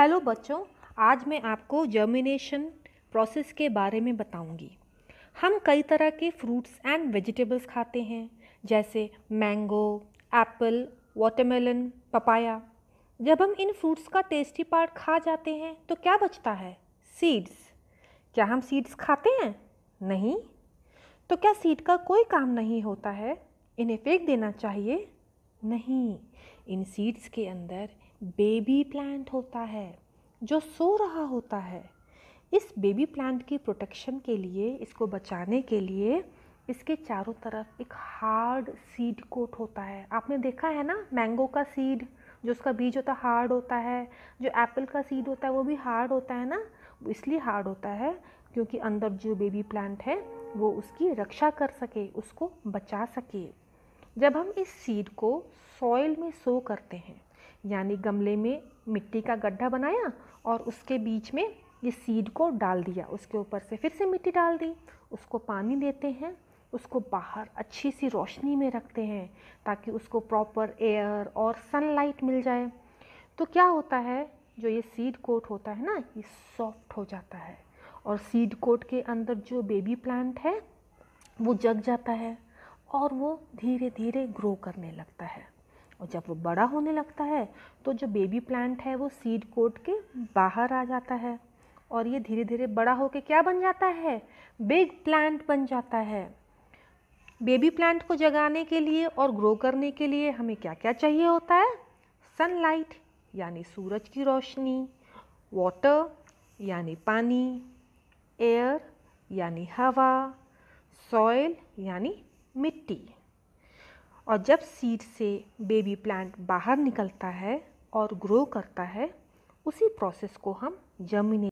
hello बच्चों आज मैं आपको जर्मिनेशन प्रोसेस के बारे में बताऊंगी हम कई तरह के फ्रूट्स एंड वेजिटेबल्स खाते हैं जैसे मैंगो एप्पल वाटरमेलन पपाया जब हम इन फ्रूट्स का टेस्टी पार्ट खा जाते हैं तो क्या बचता है सीड्स क्या हम सीड्स खाते हैं नहीं तो क्या सीड का कोई काम नहीं होता है इन्हें फेंक देना चाहिए नहीं इन सीड्स के अंदर बेबी प्लांट होता है जो सो रहा होता है इस बेबी प्लांट की प्रोटेक्शन के लिए इसको बचाने के लिए इसके चारों तरफ एक हार्ड सीड कोट होता है आपने देखा है ना मैंगो का सीड जो उसका बीज होता है हार्ड होता है जो एप्पल का सीड होता है वो भी हार्ड होता है ना इसलिए हार्ड होता है क्योंकि अंदर जो बेबी प्लांट है वो उसकी रक्षा कर सके उसको बचा सके जब हम इस सीड को सॉइल में सो करते हैं यानी गमले में मिट्टी का गड्ढा बनाया और उसके बीच में ये सीड को डाल दिया उसके ऊपर से फिर से मिट्टी डाल दी उसको पानी देते हैं उसको बाहर अच्छी सी रोशनी में रखते हैं ताकि उसको प्रॉपर एयर और सनलाइट मिल जाए तो क्या होता है जो ये सीड कोट होता है ना ये सॉफ्ट हो जाता है और सीड कोट के अंदर जो बेबी प्लांट है वो जग जाता है और वो धीरे धीरे ग्रो करने लगता है और जब वो बड़ा होने लगता है तो जो बेबी प्लांट है वो सीड कोट के बाहर आ जाता है और ये धीरे धीरे बड़ा होकर क्या बन जाता है बिग प्लांट बन जाता है बेबी प्लांट को जगाने के लिए और ग्रो करने के लिए हमें क्या क्या चाहिए होता है सनलाइट यानी सूरज की रोशनी वाटर यानी पानी एयर यानी हवा सॉइल यानी मिट्टी और जब सीड से बेबी प्लांट बाहर निकलता है और ग्रो करता है उसी प्रोसेस को हम जर्मिनेशन